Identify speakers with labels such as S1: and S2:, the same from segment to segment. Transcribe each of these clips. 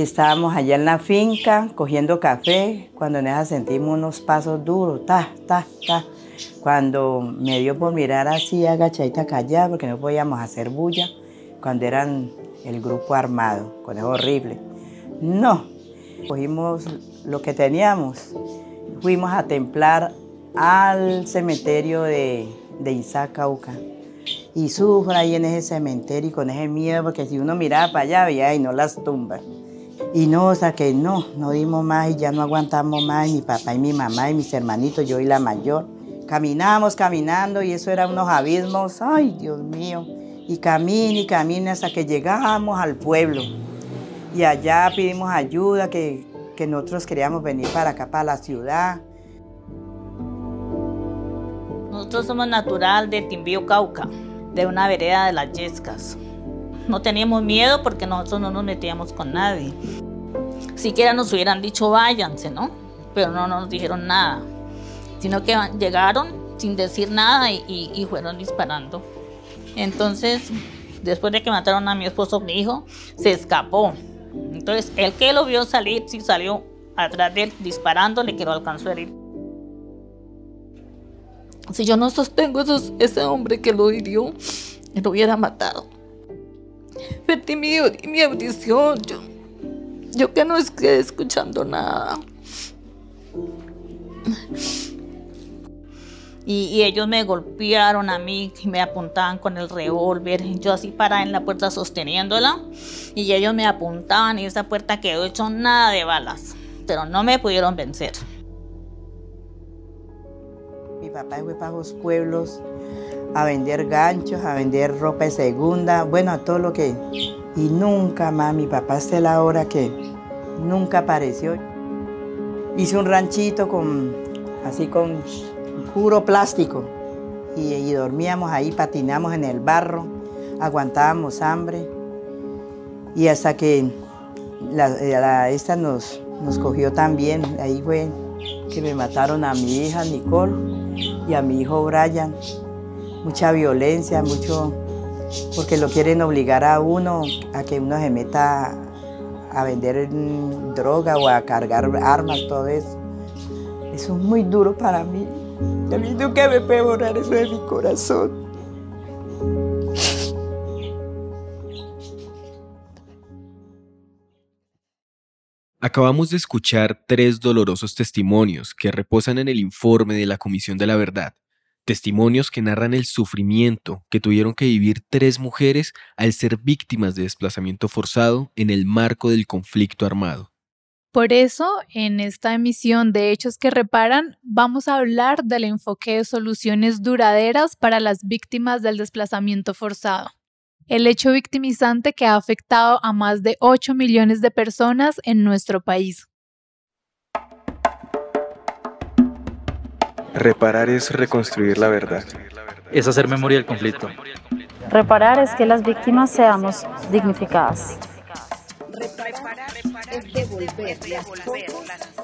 S1: estábamos allá en la finca cogiendo café, cuando en esa sentimos unos pasos duros, ta, ta, ta. Cuando me dio por mirar así agachadita callada, porque no podíamos hacer bulla, cuando eran el grupo armado, con eso horrible. No, cogimos lo que teníamos, fuimos a templar al cementerio de, de Isaac y sufro ahí en ese cementerio y con ese miedo, porque si uno miraba para allá, veía y no las tumbas. Y no, o sea que no, no dimos más y ya no aguantamos más, mi papá y mi mamá y mis hermanitos, yo y la mayor. Caminamos, caminando y eso era unos abismos, ay Dios mío. Y camina y camina hasta que llegamos al pueblo. Y allá pedimos ayuda, que, que nosotros queríamos venir para acá, para la ciudad.
S2: Nosotros somos natural de Timbío Cauca, de una vereda de las Yescas. No teníamos miedo porque nosotros no nos metíamos con nadie. Siquiera nos hubieran dicho váyanse, ¿no? Pero no, nos dijeron nada, sino que llegaron sin decir nada y, fueron disparando. Entonces, después de que mataron a mi esposo, mi hijo se escapó. Entonces, el que lo vio salir, sí salió atrás de él disparándole que lo alcanzó a herir. Si yo no sostengo esos, ese hombre que lo hirió, lo hubiera matado. Perdí mi, mi audición. Yo, yo que no quedé escuchando nada. Y, ellos me golpearon a mí y me apuntaban con el revólver. Yo así parada en la puerta sosteniéndola y ellos me apuntaban y esa puerta quedó hecho nada de balas, pero no me pudieron vencer.
S1: Mi papá fue para los pueblos a vender ganchos, a vender ropa de segunda, bueno, a todo lo que y nunca más, mi papá hasta la hora que nunca apareció. Hice un ranchito con, así con puro plástico y, dormíamos ahí, patinamos en el barro, aguantábamos hambre y hasta que eh, esta nos, nos cogió también, ahí fue que me mataron a mi hija Nicole y a mi hijo Brian. Mucha violencia, mucho, porque lo quieren obligar a uno a que uno se meta a vender droga o a cargar armas, todo eso. Eso es muy duro para mí. A mí nunca
S3: me puede borrar eso de mi corazón.
S4: Acabamos de escuchar tres dolorosos testimonios que reposan en el informe de la Comisión de la Verdad, testimonios que narran el sufrimiento que tuvieron que vivir tres mujeres al ser víctimas de desplazamiento forzado en el marco del conflicto armado.
S2: Por eso, en esta emisión de Hechos que Reparan, vamos a hablar del enfoque de soluciones duraderas para las víctimas del desplazamiento forzado. El hecho victimizante que ha afectado a más de 8 millones de personas en nuestro país.
S4: Reparar es reconstruir la verdad. Es hacer memoria del conflicto.
S1: Reparar es que las víctimas seamos dignificadas.
S5: Reparar es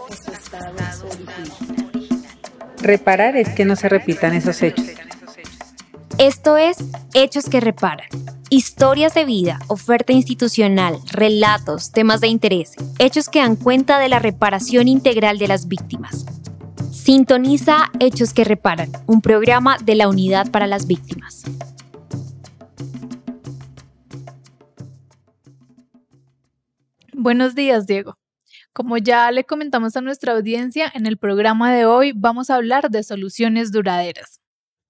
S1: Reparar es que no se repitan
S5: esos hechos.
S3: Esto es Hechos que Reparan. Historias de vida, oferta institucional, relatos, temas de interés, hechos que dan cuenta de la reparación integral de las víctimas. Sintoniza Hechos que Reparan, un programa de la Unidad para las Víctimas.
S2: Buenos días, Diego. Como ya le comentamos a nuestra audiencia, en el programa de hoy vamos a hablar de soluciones duraderas.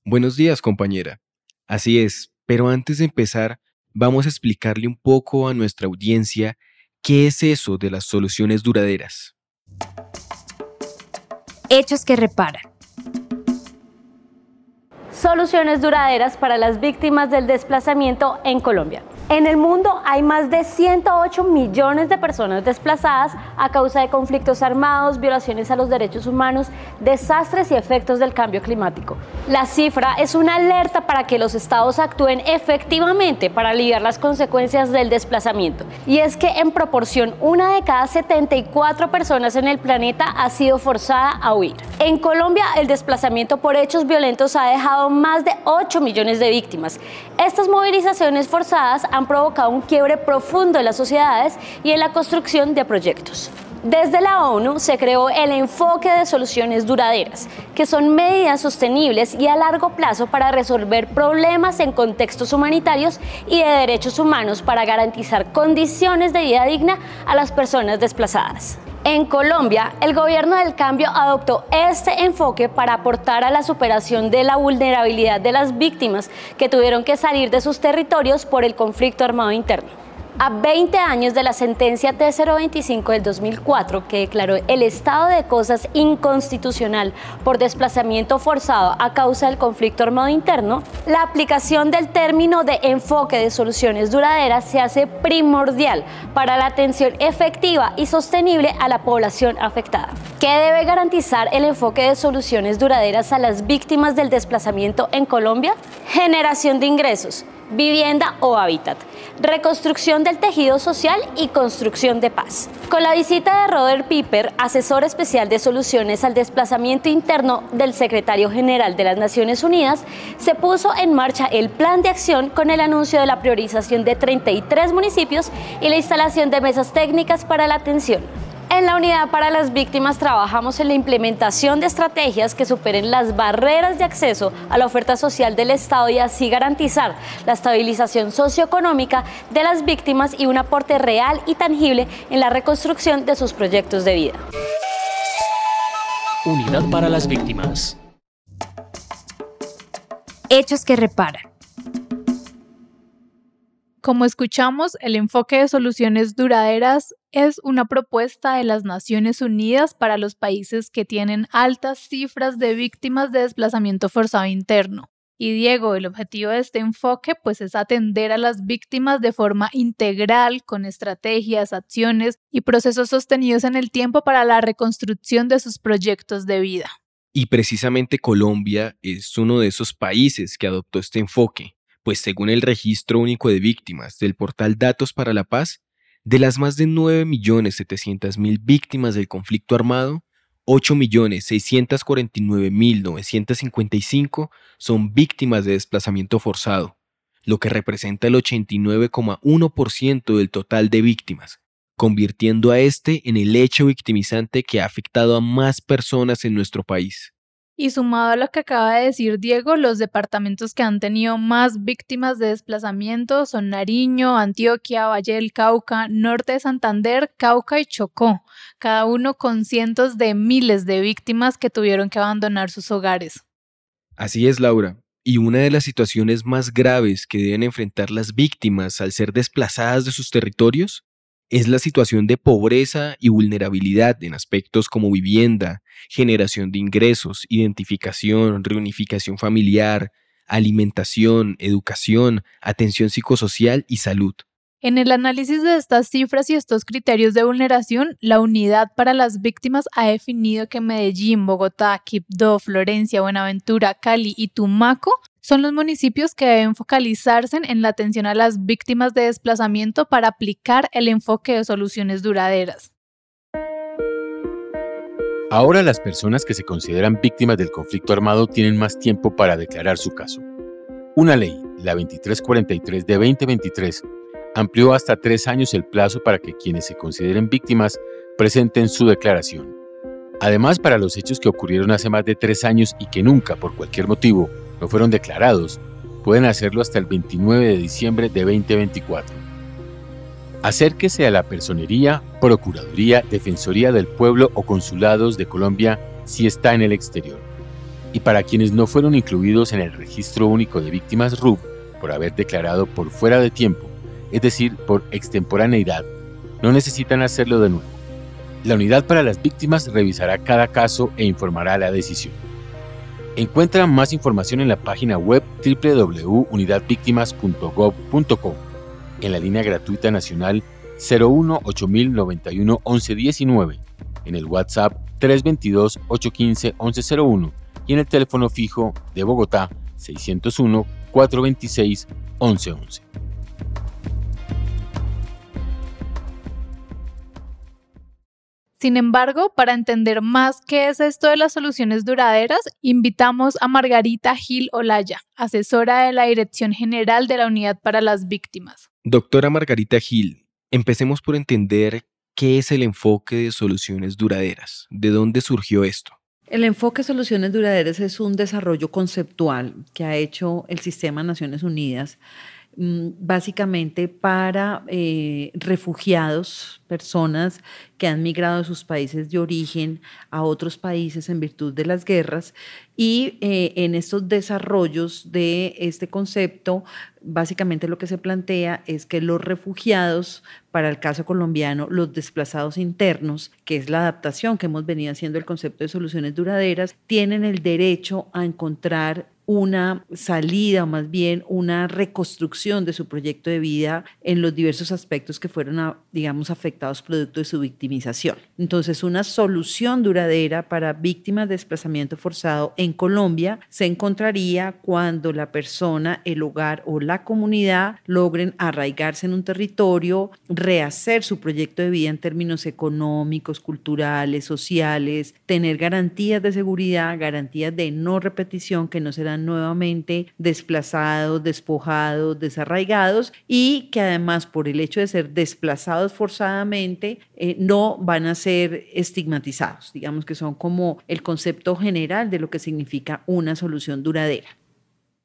S4: Buenos días, compañera. Así es, pero antes de empezar, vamos a explicarle un poco a nuestra audiencia qué es eso de las soluciones duraderas
S3: hechos que reparan. Soluciones duraderas para las víctimas del desplazamiento en Colombia. En el mundo hay más de 108 millones de personas desplazadas a causa de conflictos armados, violaciones a los derechos humanos, desastres y efectos del cambio climático. La cifra es una alerta para que los estados actúen efectivamente para aliviar las consecuencias del desplazamiento. Y es que en proporción una de cada 74 personas en el planeta ha sido forzada a huir. En Colombia el desplazamiento por hechos violentos ha dejado más de 8 millones de víctimas. Estas movilizaciones forzadas han han provocado un quiebre profundo en las sociedades y en la construcción de proyectos. Desde la ONU se creó el enfoque de soluciones duraderas, que son medidas sostenibles y a largo plazo para resolver problemas en contextos humanitarios y de derechos humanos para garantizar condiciones de vida digna a las personas desplazadas. En Colombia, el gobierno del cambio adoptó este enfoque para aportar a la superación de la vulnerabilidad de las víctimas que tuvieron que salir de sus territorios por el conflicto armado interno a 20 años de la sentencia T025 del 2004 que declaró el estado de cosas inconstitucional por desplazamiento forzado a causa del conflicto armado interno, la aplicación del término de enfoque de soluciones duraderas se hace primordial para la atención efectiva y sostenible a la población afectada, ¿Qué debe garantizar el enfoque de soluciones duraderas a las víctimas del desplazamiento en Colombia, generación de ingresos, vivienda o hábitat, reconstrucción del tejido social y construcción de paz. Con la visita de Robert Piper, asesor especial de soluciones al desplazamiento interno del secretario general de las Naciones Unidas, se puso en marcha el plan de acción con el anuncio de la priorización de 33 municipios y la instalación de mesas técnicas para la atención. En la unidad para las víctimas trabajamos en la implementación de estrategias que superen las barreras de acceso a la oferta social del Estado y así garantizar la estabilización socioeconómica de las víctimas y un aporte real y tangible en la reconstrucción de sus proyectos de vida.
S6: Unidad para las víctimas.
S2: Hechos que reparan. Como escuchamos, el enfoque de soluciones duraderas es una propuesta de las Naciones Unidas para los países que tienen altas cifras de víctimas de desplazamiento forzado interno. Y Diego, el objetivo de este enfoque pues es atender a las víctimas de forma integral con estrategias, acciones y procesos sostenidos en el tiempo para la reconstrucción de sus proyectos de vida.
S4: Y precisamente Colombia es uno de esos países que adoptó este enfoque pues según el Registro Único de Víctimas del portal Datos para la Paz, de las más de 9.700.000 víctimas del conflicto armado, 8.649.955 son víctimas de desplazamiento forzado, lo que representa el 89,1% del total de víctimas, convirtiendo a este en el hecho victimizante que ha afectado a más personas en nuestro país.
S2: Y sumado a lo que acaba de decir Diego, los departamentos que han tenido más víctimas de desplazamiento son Nariño, Antioquia, Valle del Cauca, Norte de Santander, Cauca y Chocó, cada uno con cientos de miles de víctimas que tuvieron que abandonar sus hogares.
S4: Así es, Laura. Y una de las situaciones más graves que deben enfrentar las víctimas al ser desplazadas de sus territorios es la situación de pobreza y vulnerabilidad en aspectos como vivienda, generación de ingresos, identificación, reunificación familiar, alimentación, educación, atención psicosocial y salud.
S2: En el análisis de estas cifras y estos criterios de vulneración, la Unidad para las Víctimas ha definido que Medellín, Bogotá, Quibdó, Florencia, Buenaventura, Cali y Tumaco son los municipios que deben focalizarse en la atención a las víctimas de desplazamiento para aplicar el enfoque de soluciones duraderas.
S6: Ahora las personas que se consideran víctimas del conflicto armado tienen más tiempo para declarar su caso. Una ley, la 2343 de 2023, amplió hasta tres años el plazo para que quienes se consideren víctimas presenten su declaración. Además, para los hechos que ocurrieron hace más de tres años y que nunca, por cualquier motivo, no fueron declarados, pueden hacerlo hasta el 29 de diciembre de 2024. Acérquese a la Personería, Procuraduría, Defensoría del Pueblo o Consulados de Colombia si está en el exterior. Y para quienes no fueron incluidos en el Registro Único de Víctimas RUB por haber declarado por fuera de tiempo, es decir, por extemporaneidad, no necesitan hacerlo de nuevo. La unidad para las víctimas revisará cada caso e informará la decisión. Encuentra más información en la página web www.unidadvictimas.gov.co, en la línea gratuita nacional 01 1119, en el WhatsApp 322 815 1101 y en el teléfono fijo de Bogotá 601 426 1111.
S2: Sin embargo, para entender más qué es esto de las soluciones duraderas, invitamos a Margarita Gil Olaya, asesora de la Dirección General de la Unidad para las Víctimas.
S4: Doctora Margarita Gil, empecemos por entender qué es el enfoque de soluciones duraderas, de dónde surgió esto.
S5: El enfoque de Soluciones Duraderas es un desarrollo conceptual que ha hecho el Sistema Naciones Unidas Mm, básicamente para eh, refugiados, personas que han migrado de sus países de origen a otros países en virtud de las guerras. Y eh, en estos desarrollos de este concepto, básicamente lo que se plantea es que los refugiados, para el caso colombiano, los desplazados internos, que es la adaptación que hemos venido haciendo el concepto de soluciones duraderas, tienen el derecho a encontrar una salida o más bien una reconstrucción de su proyecto de vida en los diversos aspectos que fueron, digamos, afectados producto de su victimización. Entonces, una solución duradera para víctimas de desplazamiento forzado en Colombia se encontraría cuando la persona, el hogar o la comunidad logren arraigarse en un territorio, rehacer su proyecto de vida en términos económicos, culturales, sociales, tener garantías de seguridad, garantías de no repetición que no serán nuevamente desplazados, despojados, desarraigados y que además por el hecho de ser desplazados forzadamente eh, no van a ser estigmatizados. Digamos que son como el concepto general de lo que significa una solución duradera.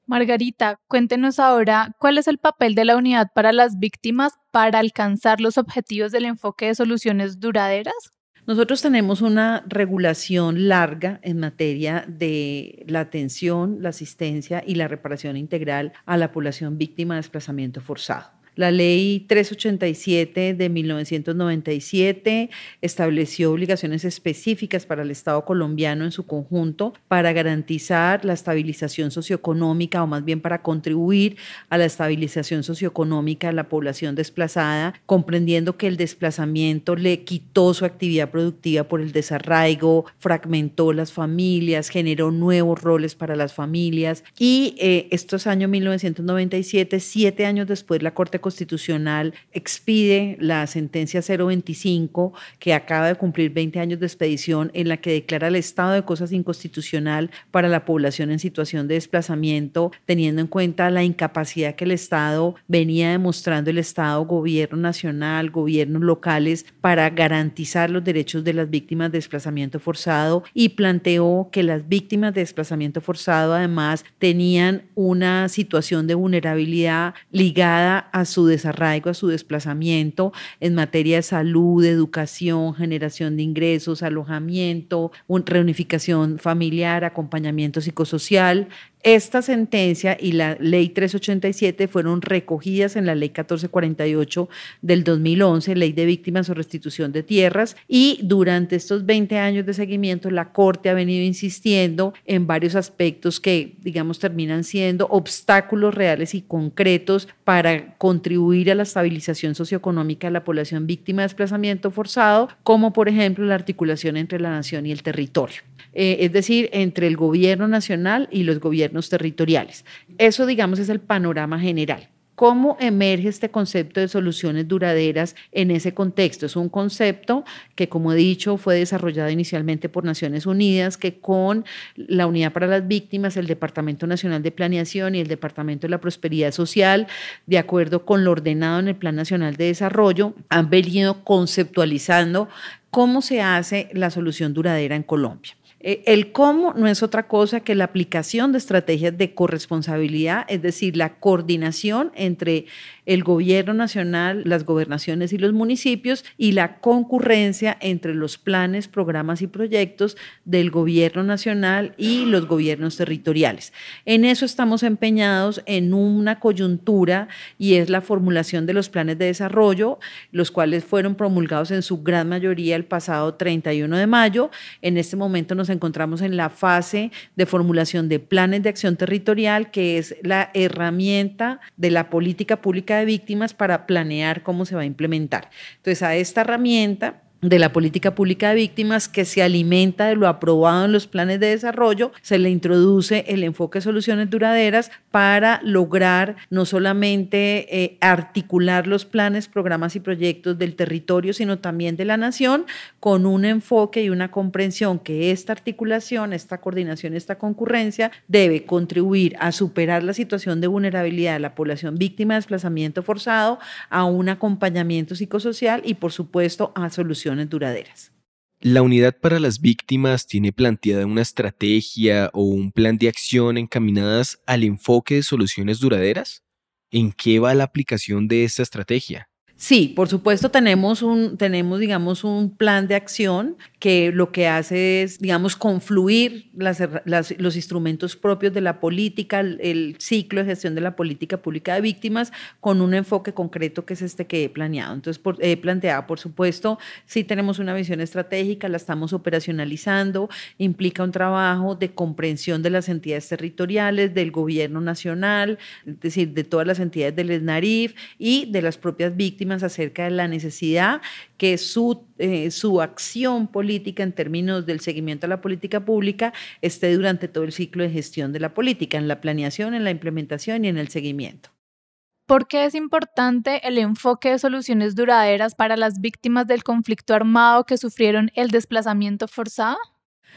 S2: Margarita, cuéntenos ahora cuál es el papel de la unidad para las víctimas para alcanzar los objetivos del enfoque de soluciones duraderas. Nosotros tenemos
S5: una regulación larga en materia de la atención, la asistencia y la reparación integral a la población víctima de desplazamiento forzado. La ley 387 de 1997 estableció obligaciones específicas para el Estado colombiano en su conjunto para garantizar la estabilización socioeconómica o más bien para contribuir a la estabilización socioeconómica de la población desplazada, comprendiendo que el desplazamiento le quitó su actividad productiva por el desarraigo, fragmentó las familias, generó nuevos roles para las familias y eh, estos años 1997, siete años después la Corte Constitucional expide la sentencia 025 que acaba de cumplir 20 años de expedición en la que declara el estado de cosas inconstitucional para la población en situación de desplazamiento, teniendo en cuenta la incapacidad que el Estado venía demostrando el Estado, gobierno nacional, gobiernos locales para garantizar los derechos de las víctimas de desplazamiento forzado y planteó que las víctimas de desplazamiento forzado además tenían una situación de vulnerabilidad ligada a su desarraigo, a su desplazamiento en materia de salud, educación, generación de ingresos, alojamiento, reunificación familiar, acompañamiento psicosocial, esta sentencia y la ley 387 fueron recogidas en la ley 1448 del 2011, ley de víctimas o restitución de tierras, y durante estos 20 años de seguimiento la Corte ha venido insistiendo en varios aspectos que, digamos, terminan siendo obstáculos reales y concretos para contribuir a la estabilización socioeconómica de la población víctima de desplazamiento forzado, como por ejemplo la articulación entre la nación y el territorio. Eh, es decir, entre el gobierno nacional y los gobiernos territoriales. Eso, digamos, es el panorama general. ¿Cómo emerge este concepto de soluciones duraderas en ese contexto? Es un concepto que, como he dicho, fue desarrollado inicialmente por Naciones Unidas, que con la Unidad para las Víctimas, el Departamento Nacional de Planeación y el Departamento de la Prosperidad Social, de acuerdo con lo ordenado en el Plan Nacional de Desarrollo, han venido conceptualizando cómo se hace la solución duradera en Colombia. Eh, el cómo no es otra cosa que la aplicación de estrategias de corresponsabilidad, es decir, la coordinación entre el gobierno nacional, las gobernaciones y los municipios y la concurrencia entre los planes, programas y proyectos del gobierno nacional y los gobiernos territoriales. En eso estamos empeñados en una coyuntura y es la formulación de los planes de desarrollo, los cuales fueron promulgados en su gran mayoría el pasado 31 de mayo. En este momento nos encontramos en la fase de formulación de planes de acción territorial, que es la herramienta de la política pública de víctimas para planear cómo se va a implementar. Entonces, a esta herramienta de la política pública de víctimas que se alimenta de lo aprobado en los planes de desarrollo, se le introduce el enfoque de soluciones duraderas para lograr no solamente eh, articular los planes, programas y proyectos del territorio, sino también de la nación, con un enfoque y una comprensión que esta articulación, esta coordinación, esta concurrencia debe contribuir a superar la situación de vulnerabilidad de la población víctima de desplazamiento forzado, a un acompañamiento psicosocial y, por supuesto, a soluciones duraderas.
S4: La unidad para las víctimas tiene planteada una estrategia o un plan de acción encaminadas al enfoque de soluciones duraderas. ¿En qué va la aplicación de esta estrategia?
S5: Sí, por supuesto tenemos un, tenemos, digamos, un plan de acción que lo que hace es, digamos, confluir las, los instrumentos propios de la política, el, ciclo de gestión de la política pública de víctimas, con un enfoque concreto que es este que he planeado. Entonces, por, he planteado, por supuesto, sí tenemos una visión estratégica, la estamos operacionalizando, implica un trabajo de comprensión de las entidades territoriales, del gobierno nacional, es decir, de todas las entidades del ESNARIF y de las propias víctimas acerca de la necesidad que su, eh, su acción política en términos del seguimiento a la política pública esté durante todo el ciclo de gestión de la política, en la planeación, en la implementación y en el seguimiento.
S2: ¿Por qué es importante el enfoque de soluciones duraderas para las víctimas del conflicto armado que sufrieron el desplazamiento forzado?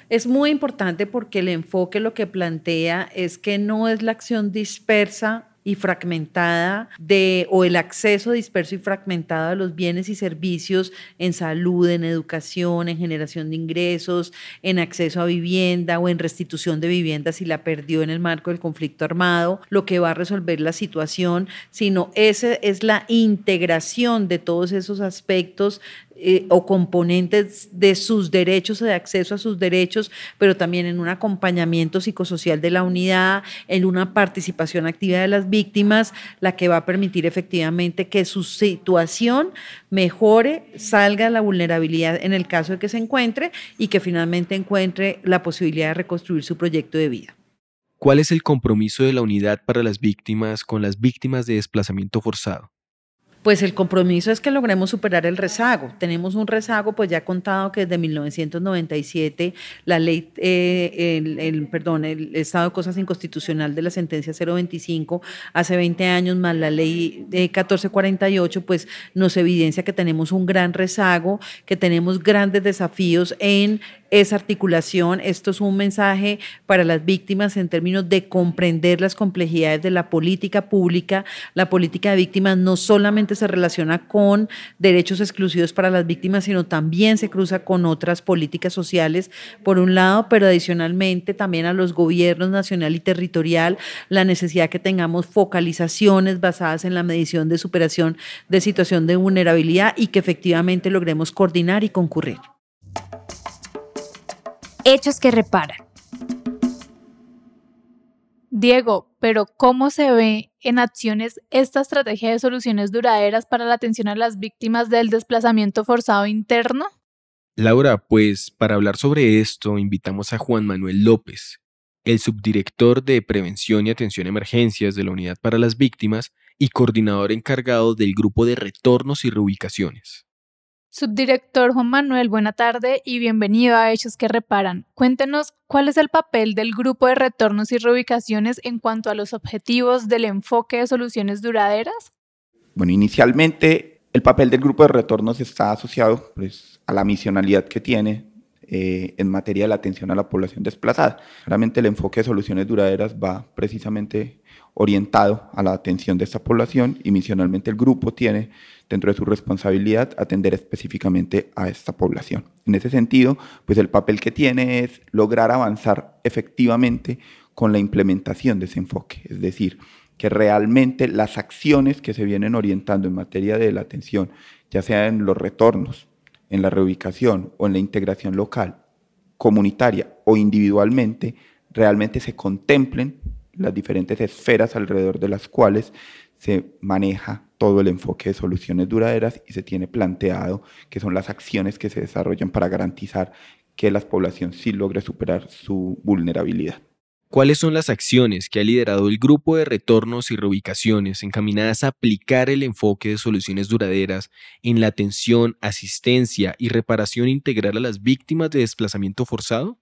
S5: Es muy importante porque el enfoque lo que plantea es que no es la acción dispersa y fragmentada de, o el acceso disperso y fragmentado a los bienes y servicios en salud, en educación, en generación de ingresos, en acceso a vivienda o en restitución de vivienda si la perdió en el marco del conflicto armado, lo que va a resolver la situación, sino esa es la integración de todos esos aspectos eh, o componentes de sus derechos, de acceso a sus derechos, pero también en un acompañamiento psicosocial de la unidad, en una participación activa de las víctimas, la que va a permitir efectivamente que su situación mejore, salga la vulnerabilidad en el caso de que se encuentre y que finalmente encuentre la posibilidad de reconstruir su proyecto de vida.
S4: ¿Cuál es el compromiso de la unidad para las víctimas con las víctimas de desplazamiento forzado?
S5: pues el compromiso es que logremos superar el rezago. Tenemos un rezago, pues ya he contado que desde 1997 la ley, eh, el, perdón, el estado de cosas inconstitucional de la sentencia 025 hace 20 años más la ley de eh, 1448, pues nos evidencia que tenemos un gran rezago, que tenemos grandes desafíos en esa articulación. Esto es un mensaje para las víctimas en términos de comprender las complejidades de la política pública. La política de víctimas no solamente se relaciona con derechos exclusivos para las víctimas, sino también se cruza con otras políticas sociales, por un lado, pero adicionalmente también a los gobiernos nacional y territorial, la necesidad que tengamos focalizaciones basadas en la medición de superación de situación de vulnerabilidad y que efectivamente logremos coordinar y concurrir.
S3: Hechos que reparan.
S2: Diego, pero ¿cómo se ve en acciones esta estrategia de soluciones duraderas para la atención a las víctimas del desplazamiento forzado interno?
S4: Laura, pues para hablar sobre esto invitamos a Juan Manuel López, el subdirector de Prevención y Atención a Emergencias de la Unidad para las Víctimas y coordinador encargado del Grupo de Retornos y Reubicaciones.
S2: Subdirector Juan Manuel, buena tarde y bienvenido a Hechos que Reparan. Cuéntenos cuál es el papel del grupo de retornos y reubicaciones en cuanto a los objetivos del enfoque de soluciones duraderas.
S7: Bueno, inicialmente el papel del grupo de retornos está asociado pues, a la misionalidad que tiene eh, en materia de la atención a la población desplazada. Realmente el enfoque de soluciones duraderas va precisamente orientado a la atención de esta población y misionalmente el grupo tiene dentro de su responsabilidad atender específicamente a esta población. En ese sentido, pues el papel que tiene es lograr avanzar efectivamente con la implementación de ese enfoque, es decir, que realmente las acciones que se vienen orientando en materia de la atención, ya sean los retornos, en la reubicación o en la integración local, comunitaria o individualmente, realmente se contemplen las diferentes esferas alrededor de las cuales se maneja todo el enfoque de soluciones duraderas y se tiene planteado que son las acciones que se desarrollan para garantizar que la población sí logre superar su vulnerabilidad.
S4: ¿Cuáles son las acciones que ha liderado el grupo de retornos y reubicaciones encaminadas a aplicar el enfoque de soluciones duraderas en la atención, asistencia y reparación integral a las víctimas de
S7: desplazamiento forzado?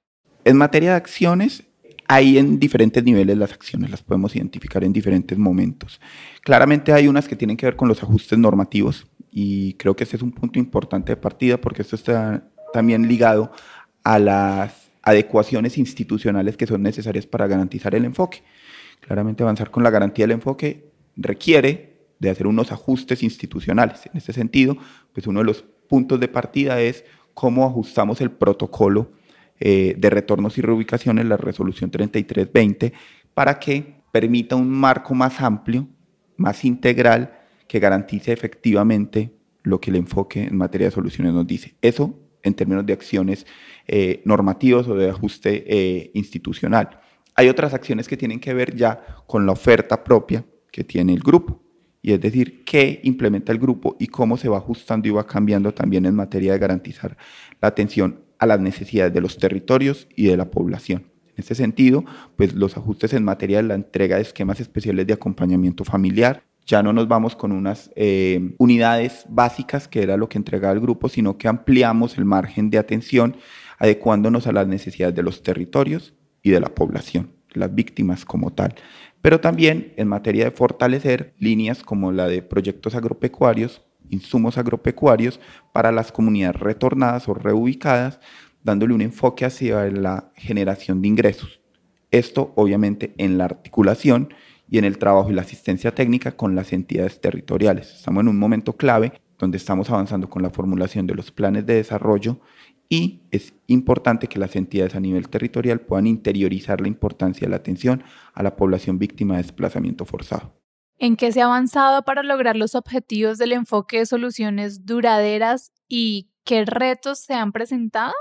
S7: En materia de acciones, hay en diferentes niveles las acciones, las podemos identificar en diferentes momentos. Claramente hay unas que tienen que ver con los ajustes normativos y creo que ese es un punto importante de partida porque esto está también ligado a las adecuaciones institucionales que son necesarias para garantizar el enfoque. Claramente avanzar con la garantía del enfoque requiere de hacer unos ajustes institucionales. En este sentido, pues uno de los puntos de partida es cómo ajustamos el protocolo eh, de retornos y reubicaciones, la resolución 3320, para que permita un marco más amplio, más integral, que garantice efectivamente lo que el enfoque en materia de soluciones nos dice. Eso en términos de acciones eh, normativas o de ajuste eh, institucional. Hay otras acciones que tienen que ver ya con la oferta propia que tiene el grupo, y es decir, qué implementa el grupo y cómo se va ajustando y va cambiando también en materia de garantizar la atención a las necesidades de los territorios y de la población. En este sentido, pues los ajustes en materia de la entrega de esquemas especiales de acompañamiento familiar, ya no nos vamos con unas eh, unidades básicas, que era lo que entregaba el grupo, sino que ampliamos el margen de atención adecuándonos a las necesidades de los territorios y de la población, las víctimas como tal. Pero también en materia de fortalecer líneas como la de proyectos agropecuarios, insumos agropecuarios para las comunidades retornadas o reubicadas, dándole un enfoque hacia la generación de ingresos. Esto obviamente en la articulación y en el trabajo y la asistencia técnica con las entidades territoriales. Estamos en un momento clave donde estamos avanzando con la formulación de los planes de desarrollo y es importante que las entidades a nivel territorial puedan interiorizar la importancia de la atención a la población víctima de desplazamiento forzado.
S2: ¿En qué se ha avanzado para lograr los objetivos del enfoque de soluciones duraderas y qué retos se han presentado?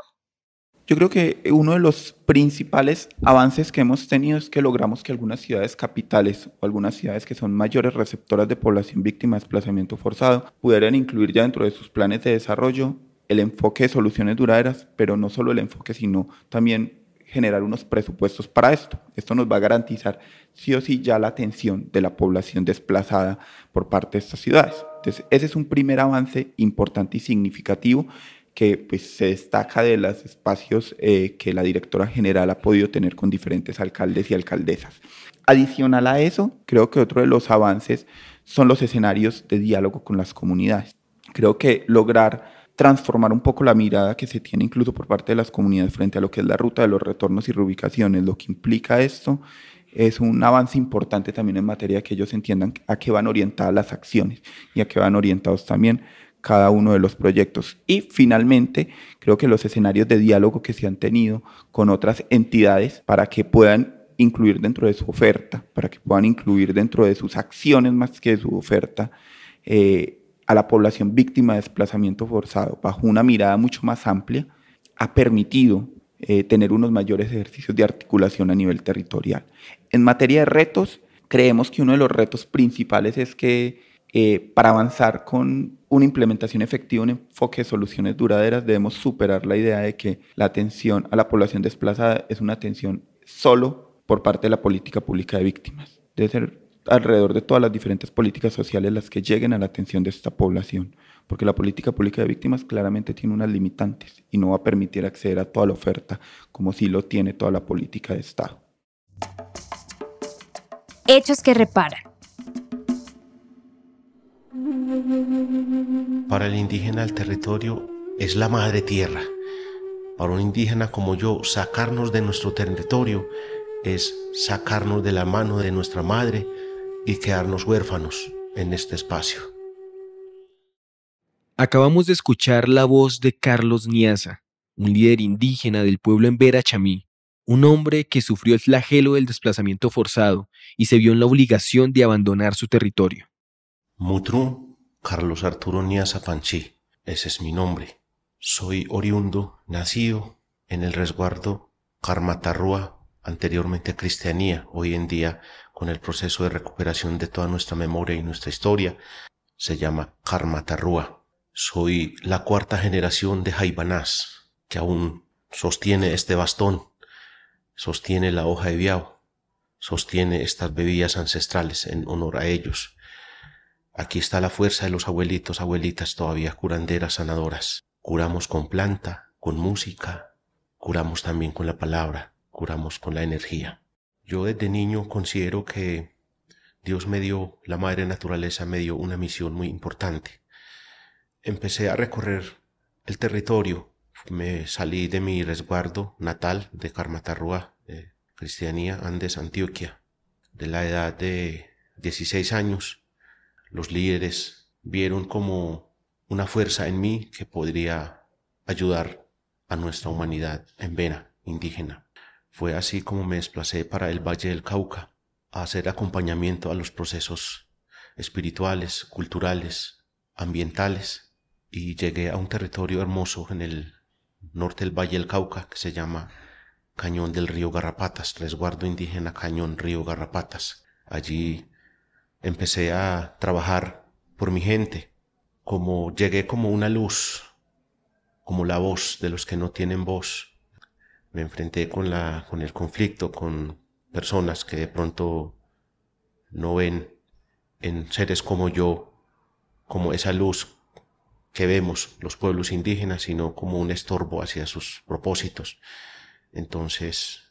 S7: Yo creo que eh, uno de los principales avances que hemos tenido es que logramos que algunas ciudades capitales o algunas ciudades que son mayores receptoras de población víctima de desplazamiento forzado pudieran incluir ya dentro de sus planes de desarrollo el enfoque de soluciones duraderas, pero no solo el enfoque, sino también generar unos presupuestos para esto. Esto nos va a garantizar sí o sí ya la atención de la población desplazada por parte de estas ciudades. Entonces, ese es un primer avance importante y significativo que pues, se destaca de los espacios eh, que la directora general ha podido tener con diferentes alcaldes y alcaldesas. Adicional a eso, creo que otro de los avances son los escenarios de diálogo con las comunidades. Creo que lograr transformar un poco la mirada que se tiene incluso por parte de las comunidades frente a lo que es la ruta de los retornos y reubicaciones, lo que implica esto es un avance importante también en materia de que ellos entiendan a qué van orientadas las acciones y a qué van orientados también cada uno de los proyectos. Y finalmente, creo que los escenarios de diálogo que se han tenido con otras entidades para que puedan incluir dentro de su oferta, para que puedan incluir dentro de sus acciones más que de su oferta, eh, a la población víctima de desplazamiento forzado, bajo una mirada mucho más amplia, ha permitido eh, tener unos mayores ejercicios de articulación a nivel territorial. En materia de retos, creemos que uno de los retos principales es que eh, para avanzar con una implementación efectiva, un enfoque de soluciones duraderas, debemos superar la idea de que la atención a la población desplazada es una atención solo por parte de la política pública de víctimas. Debe ser alrededor de todas las diferentes políticas sociales las que lleguen a la atención de esta población, porque la política pública de víctimas claramente tiene unas limitantes y no va a permitir acceder a toda la oferta como si lo tiene toda la política de Estado.
S3: Hechos que reparan.
S8: Para el indígena el territorio es la madre tierra. Para un indígena como yo, sacarnos de nuestro territorio es sacarnos de la mano de nuestra madre y quedarnos huérfanos en este espacio.
S4: Acabamos de escuchar la voz de Carlos Niaza, un líder indígena del pueblo en Vera Chamí, un hombre que sufrió el flagelo del desplazamiento forzado y se vio en la obligación de abandonar su territorio. Carlos Arturo
S8: Niaza ese es mi nombre. Soy oriundo, nacido en el resguardo Carmatarrúa, anteriormente Cristianía, hoy en día con el proceso de recuperación de toda nuestra memoria y nuestra historia, se llama Carmatarrúa. Soy la cuarta generación de Jaibanás, que aún sostiene este bastón, sostiene la hoja de viao, sostiene estas bebidas ancestrales en honor a ellos. Aquí está la fuerza de los abuelitos, abuelitas todavía curanderas, sanadoras. Curamos con planta, con música, curamos también con la palabra, curamos con la energía. Yo desde niño considero que Dios me dio, la madre naturaleza me dio una misión muy importante. Empecé a recorrer el territorio, me salí de mi resguardo natal de Carmatarrúa, de eh, Cristianía, Andes, Antioquia, de la edad de 16 años los líderes vieron como una fuerza en mí que podría ayudar a nuestra humanidad en vena indígena. Fue así como me desplacé para el Valle del Cauca a hacer acompañamiento a los procesos espirituales, culturales, ambientales y llegué a un territorio hermoso en el norte del Valle del Cauca que se llama Cañón del Río Garrapatas, resguardo indígena Cañón Río Garrapatas. Allí empecé a trabajar por mi gente, como llegué como una luz, como la voz de los que no tienen voz. Me enfrenté con la con el conflicto con personas que de pronto no ven en seres como yo como esa luz que vemos los pueblos indígenas, sino como un estorbo hacia sus propósitos. Entonces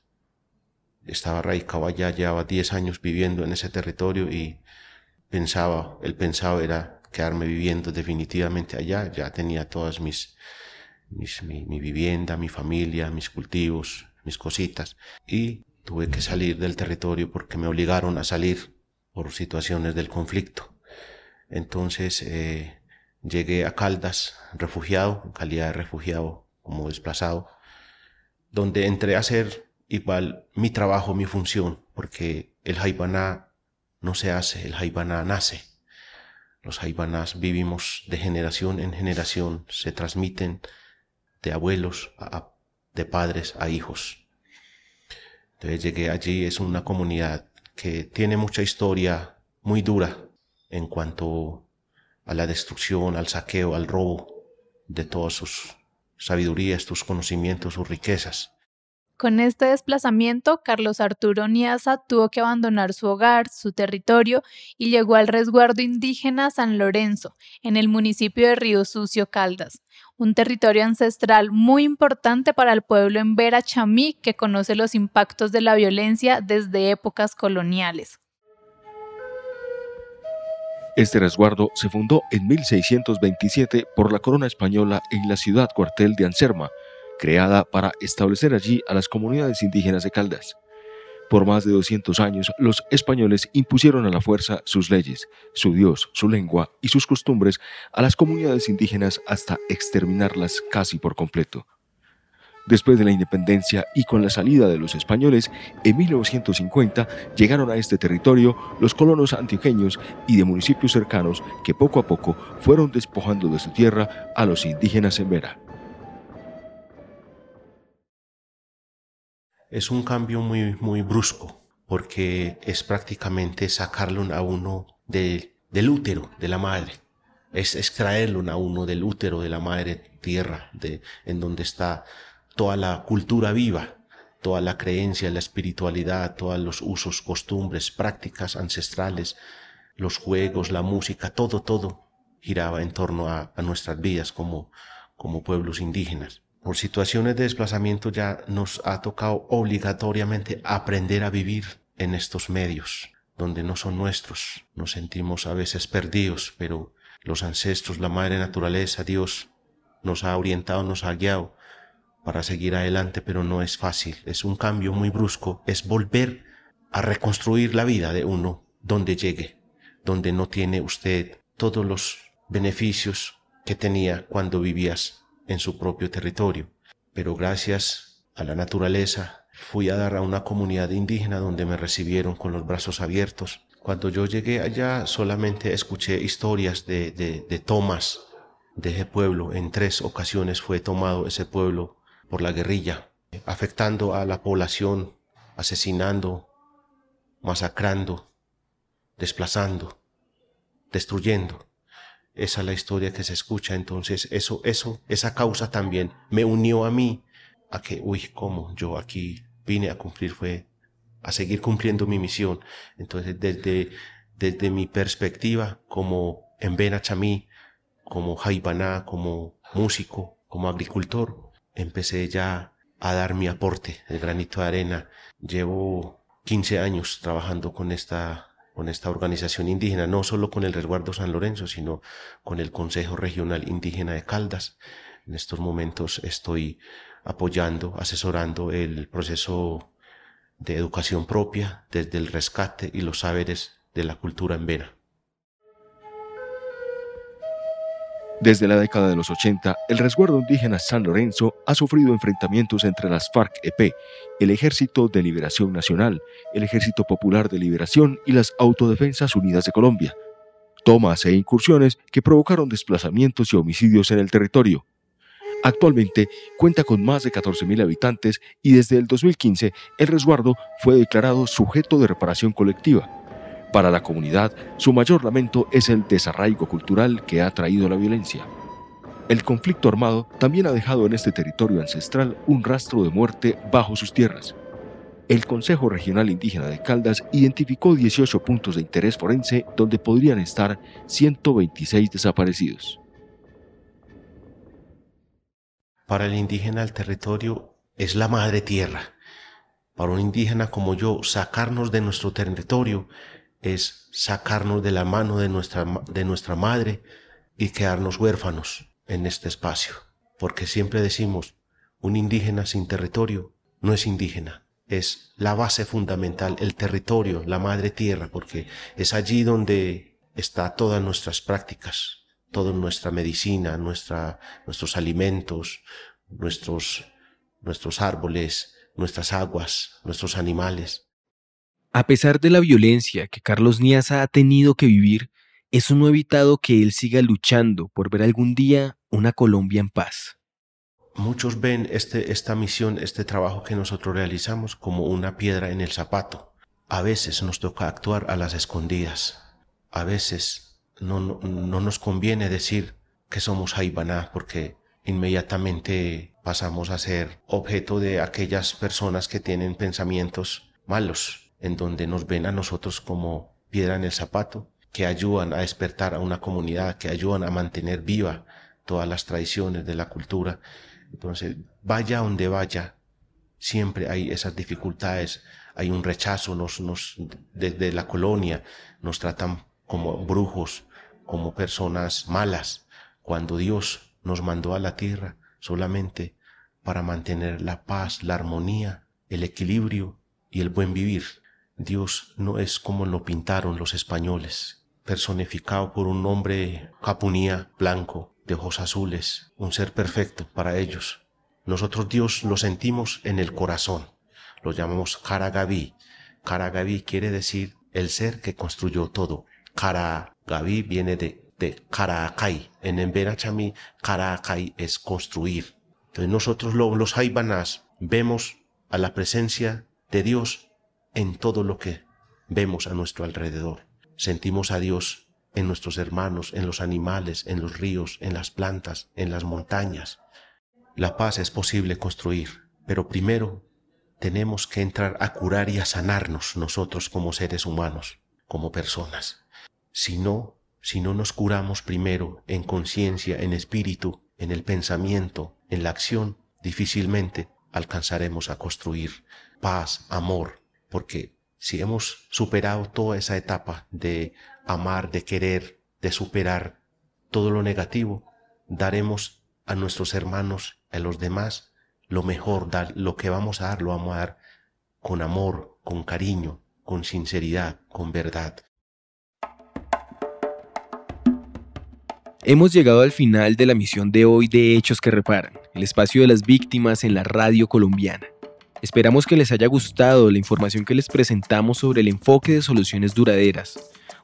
S8: estaba Raíz allá, llevaba 10 años viviendo en ese territorio y pensaba, el pensado era quedarme viviendo definitivamente allá, ya tenía todas mis, mi, vivienda, mi familia, mis cultivos, mis cositas y tuve que salir del territorio porque me obligaron a salir por situaciones del conflicto. Entonces eh, llegué a Caldas, refugiado, en calidad de refugiado como desplazado, donde entré a ser igual mi trabajo, mi función, porque el jaibaná no se hace, el jaibaná nace. Los haibanas vivimos de generación en generación, se transmiten de abuelos, a, de padres a hijos. Entonces llegué allí, es una comunidad que tiene mucha historia muy dura en cuanto a la destrucción, al saqueo, al robo de todas sus sabidurías, sus conocimientos, sus riquezas.
S2: Con este desplazamiento, Carlos Arturo Niaza tuvo que abandonar su hogar, su territorio, y llegó al resguardo indígena San Lorenzo, en el municipio de Río Sucio Caldas, un territorio ancestral muy importante para el pueblo en Vera Chamí que conoce los impactos de la violencia desde épocas coloniales.
S9: Este resguardo se fundó en 1627 por la corona española en la ciudad cuartel de Anserma, creada para establecer allí a las comunidades indígenas de Caldas. Por más de 200 años, los españoles impusieron a la fuerza sus leyes, su dios, su lengua y sus costumbres a las comunidades indígenas hasta exterminarlas casi por completo. Después de la independencia y con la salida de los españoles, en 1950 llegaron a este territorio los colonos antioqueños y de municipios cercanos que poco a poco fueron despojando de su tierra a los indígenas en Vera.
S8: es un cambio muy, muy brusco, porque es prácticamente sacarlo a uno del útero de la madre, es extraerlo a uno del útero de la madre tierra, de, en donde está toda la cultura viva, toda la creencia, la espiritualidad, todos los usos, costumbres, prácticas ancestrales, los juegos, la música, todo, todo giraba en torno a, a nuestras vidas como, como pueblos indígenas por situaciones de desplazamiento ya nos ha tocado obligatoriamente aprender a vivir en estos medios, donde no son nuestros. Nos sentimos a veces perdidos, pero los ancestros, la madre naturaleza, Dios, nos ha orientado, nos ha guiado para seguir adelante, pero no es fácil. Es un cambio muy brusco, es volver a reconstruir la vida de uno donde llegue, donde no tiene usted todos los beneficios que tenía cuando vivías en su propio territorio. Pero gracias a la naturaleza fui a dar a una comunidad indígena donde me recibieron con los brazos abiertos. Cuando yo llegué allá solamente escuché historias de, de, de tomas de ese pueblo. En tres ocasiones fue tomado ese pueblo por la guerrilla, afectando a la población, asesinando, masacrando, desplazando, destruyendo. Esa es la historia que se escucha. Entonces, eso, eso, esa causa también me unió a mí a que, uy, cómo yo aquí vine a cumplir fue a seguir cumpliendo mi misión. Entonces, desde, desde mi perspectiva, como en Benachamí, como jaibaná, como músico, como agricultor, empecé ya a dar mi aporte, el granito de arena. Llevo 15 años trabajando con esta con esta organización indígena, no solo con el resguardo San Lorenzo, sino con el Consejo Regional Indígena de Caldas. En estos momentos estoy apoyando, asesorando el proceso de educación propia desde el rescate y los saberes de la cultura en
S9: Desde la década de los 80, el resguardo indígena San Lorenzo ha sufrido enfrentamientos entre las FARC-EP, el Ejército de Liberación Nacional, el Ejército Popular de Liberación y las Autodefensas Unidas de Colombia. Tomas e incursiones que provocaron desplazamientos y homicidios en el territorio. Actualmente cuenta con más de 14.000 habitantes y desde el 2015 el resguardo fue declarado sujeto de reparación colectiva. Para la comunidad, su mayor lamento es el desarraigo cultural que ha traído la violencia. El conflicto armado también ha dejado en este territorio ancestral un rastro de muerte bajo sus tierras. El Consejo Regional Indígena de Caldas identificó 18 puntos de interés forense donde podrían estar 126 desaparecidos.
S8: Para el indígena el territorio es la madre tierra. Para un indígena como yo, sacarnos de nuestro territorio es sacarnos de la mano de nuestra, de nuestra madre y quedarnos huérfanos en este espacio. Porque siempre decimos, un indígena sin territorio no es indígena, es la base fundamental, el territorio, la madre tierra, porque es allí donde está todas nuestras prácticas, toda nuestra medicina, nuestra, nuestros alimentos, nuestros, nuestros árboles, nuestras aguas, nuestros animales. A pesar de la violencia
S4: que Carlos Niaza ha tenido que vivir, eso no ha evitado que él siga luchando por ver algún día una Colombia en paz.
S8: Muchos ven este, esta misión, este trabajo que nosotros realizamos como una piedra en el zapato. A veces nos toca actuar a las escondidas. A veces no, nos conviene decir que somos haibaná porque inmediatamente pasamos a ser objeto de aquellas personas que tienen pensamientos malos en donde nos ven a nosotros como piedra en el zapato, que ayudan a despertar a una comunidad, que ayudan a mantener viva todas las tradiciones de la cultura. Entonces, vaya donde vaya, siempre hay esas dificultades, hay un rechazo, nos, nos, desde la colonia nos tratan como brujos, como personas malas, cuando Dios nos mandó a la tierra solamente para mantener la paz, la armonía, el equilibrio y el buen vivir. Dios no es como lo pintaron los españoles, personificado por un hombre capunía, blanco, de ojos azules, un ser perfecto para ellos. Nosotros Dios lo sentimos en el corazón, lo llamamos Karagaví. Karagaví quiere decir el ser que construyó todo. Karagaví viene de, de En Emberachami, Karakai es construir. Entonces nosotros los jaibanás vemos a la presencia de Dios en todo lo que vemos a nuestro alrededor. Sentimos a Dios en nuestros hermanos, en los animales, en los ríos, en las plantas, en las montañas. La paz es posible construir, pero primero tenemos que entrar a curar y a sanarnos nosotros como seres humanos, como personas. Si no, si no nos curamos primero en conciencia, en espíritu, en el pensamiento, en la acción, difícilmente alcanzaremos a construir paz, amor, porque si hemos superado toda esa etapa de amar, de querer, de superar todo lo negativo, daremos a nuestros hermanos, a los demás, lo mejor, lo que vamos a dar, lo vamos a dar con amor, con cariño, con sinceridad, con verdad. Hemos llegado al
S4: final de la misión de hoy de Hechos que Reparan, el espacio de las víctimas en la radio colombiana. Esperamos que les haya gustado la información que les presentamos sobre el enfoque de soluciones duraderas,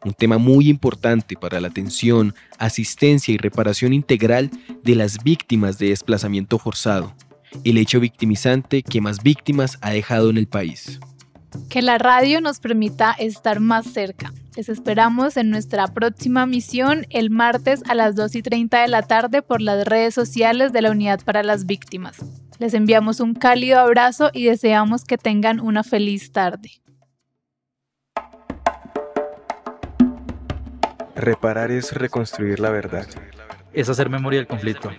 S4: un tema muy importante para la atención, asistencia y reparación integral de las víctimas de desplazamiento forzado, el hecho victimizante que más víctimas ha dejado en el país.
S2: Que la radio nos permita estar más cerca. Les esperamos en nuestra próxima misión el martes a las 2 y 30 de la tarde por las redes sociales de la Unidad para las Víctimas. Les enviamos un cálido abrazo y deseamos que tengan una feliz tarde.
S4: Reparar es reconstruir la verdad. Es hacer memoria del conflicto.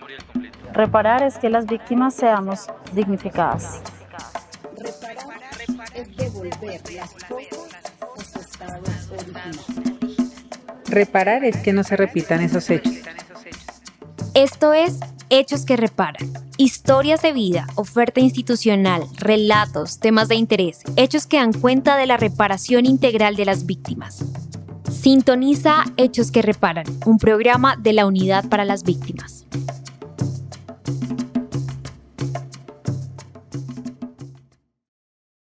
S1: Reparar es que las víctimas seamos dignificadas.
S5: Reparar es que no se repitan esos hechos.
S3: Esto es Hechos que reparan. Historias de vida, oferta institucional, relatos, temas de interés, hechos que dan cuenta de la reparación integral de las víctimas. Sintoniza Hechos que reparan, un programa de la Unidad para las
S8: Víctimas.